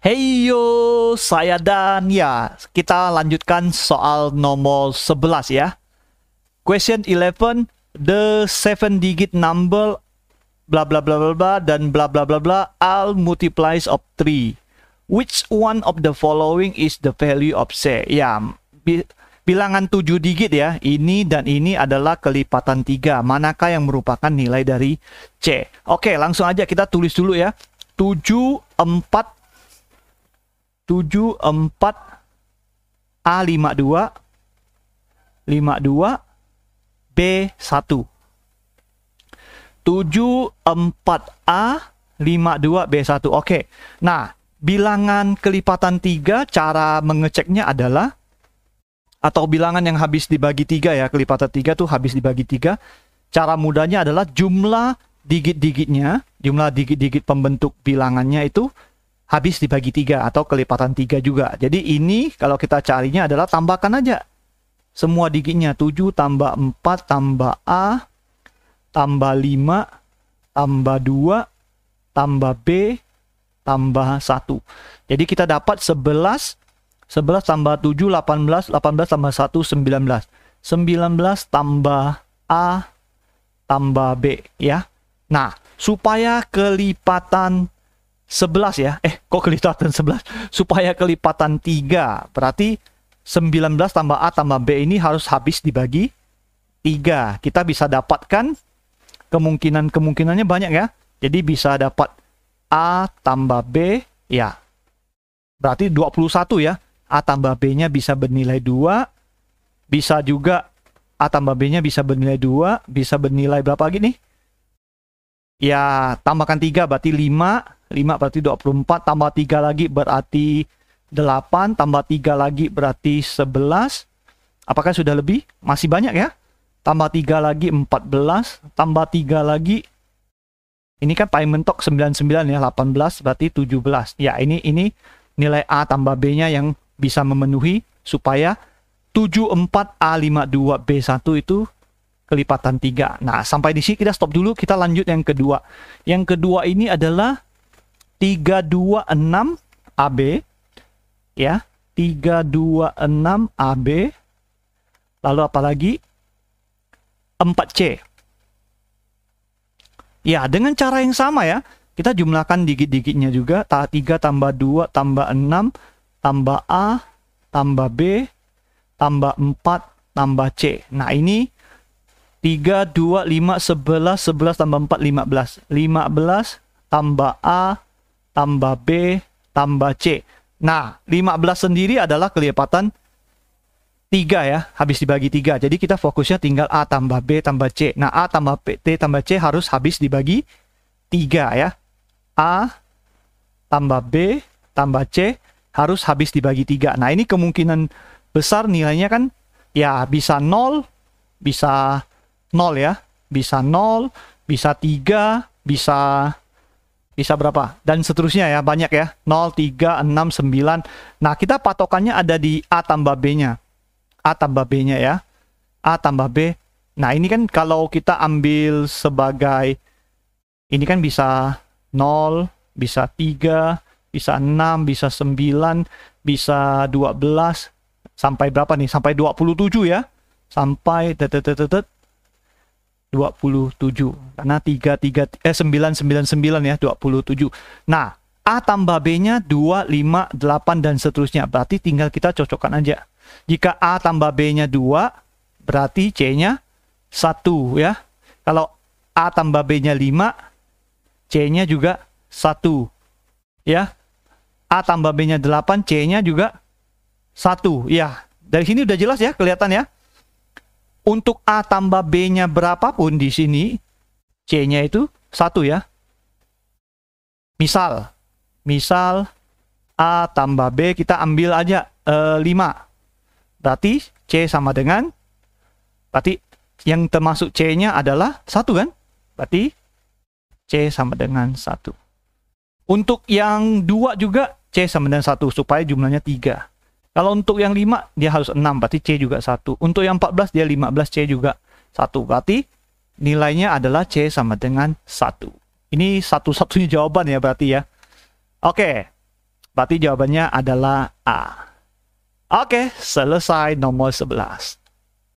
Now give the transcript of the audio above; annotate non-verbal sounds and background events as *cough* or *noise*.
Hey yo, saya Dan ya. Kita lanjutkan soal nomor 11 ya. Question 11, the seven digit number bla bla bla bla bla dan bla bla bla bla all multiplies of three. Which one of the following is the value of C? Ya, bi bilangan 7 digit ya. Ini dan ini adalah kelipatan 3. Manakah yang merupakan nilai dari C? Oke, langsung aja kita tulis dulu ya. 7, 4, 7, 4, A52, 52, B1. 7, 4, A, 52, B1. Oke, nah bilangan kelipatan tiga cara mengeceknya adalah atau bilangan yang habis dibagi tiga ya, kelipatan tiga tuh habis dibagi tiga Cara mudahnya adalah jumlah digit-digitnya, jumlah digit-digit pembentuk bilangannya itu habis dibagi tiga atau kelipatan tiga juga. Jadi ini kalau kita carinya adalah tambahkan aja semua digitnya 7 tambah 4 tambah A tambah 5 tambah 2 tambah B tambah 1. Jadi kita dapat 11 11 tambah 7 18, 18 tambah 1 19. 19 tambah A tambah B ya. Nah, supaya kelipatan 11 ya. Eh, kok kelipatan 11? Supaya kelipatan 3. Berarti 19 tambah A tambah B ini harus habis dibagi 3. Kita bisa dapatkan kemungkinan-kemungkinannya banyak ya. Jadi bisa dapat A tambah B, ya. Berarti 21 ya. A tambah B-nya bisa bernilai 2. Bisa juga A tambah B-nya bisa bernilai 2. Bisa bernilai berapa lagi nih? Ya, tambahkan 3 berarti 5. 5 berarti 24. Tambah 3 lagi berarti 8. Tambah 3 lagi berarti 11. Apakah sudah lebih? Masih banyak ya. Tambah 3 lagi 14. Tambah 3 lagi ini kan paling mentok 99 ya, 18 berarti 17. Ya, ini ini nilai A tambah B-nya yang bisa memenuhi supaya 74A52B1 itu kelipatan 3. Nah, sampai di sini kita stop dulu, kita lanjut yang kedua. Yang kedua ini adalah 326AB ya, 326AB lalu apalagi 4C. Ya, dengan cara yang sama ya. Kita jumlahkan digit-digitnya juga. 3 tambah 2 tambah 6 tambah A tambah B tambah 4 tambah C. Nah, ini 3, 2, 5, 11, 11 tambah 4, 15. 15 tambah A tambah B tambah C. Nah, 15 sendiri adalah kelipatan tiga ya, habis dibagi tiga. Jadi kita fokusnya tinggal A tambah B tambah C. Nah, A tambah B, T tambah C harus habis dibagi tiga ya. A tambah B tambah C harus habis dibagi tiga. Nah, ini kemungkinan besar nilainya kan ya bisa nol bisa nol ya. Bisa nol bisa tiga bisa bisa berapa dan seterusnya ya banyak ya 0 3 6 9 nah kita patokannya ada di A tambah B nya A tambah B-nya ya. A tambah B. Nah, ini kan kalau kita ambil sebagai ini kan bisa 0, bisa 3, bisa 6, bisa 9, bisa 12 sampai berapa nih? Sampai 27 ya. Sampai tetetetet 27. Karena 3 3 eh 9 9 9 ya 27. Nah, A tambah B-nya 2, 5, 8 dan seterusnya. Berarti tinggal kita cocokkan aja. Jika A tambah B-nya 2, berarti C-nya 1 ya. Kalau A tambah B-nya 5, C-nya juga 1. Ya. A tambah B-nya 8, C-nya juga 1. Ya, dari sini udah jelas ya, kelihatan ya. Untuk A tambah B-nya berapapun di sini, C-nya itu 1 ya. Misal, misal A tambah B, kita ambil aja e, eh, 5. Berarti C sama dengan berarti yang termasuk C-nya adalah satu kan? Berarti C sama dengan satu. Untuk yang dua juga C sama dengan 1 supaya jumlahnya tiga. Kalau untuk yang 5 dia harus 6 berarti C juga 1. Untuk yang 14 dia 15 C juga 1. Berarti nilainya adalah C sama dengan 1. Ini satu-satunya *laughs* jawaban ya berarti ya. Oke. Berarti jawabannya adalah A. Oke, okay, selesai nomor 11.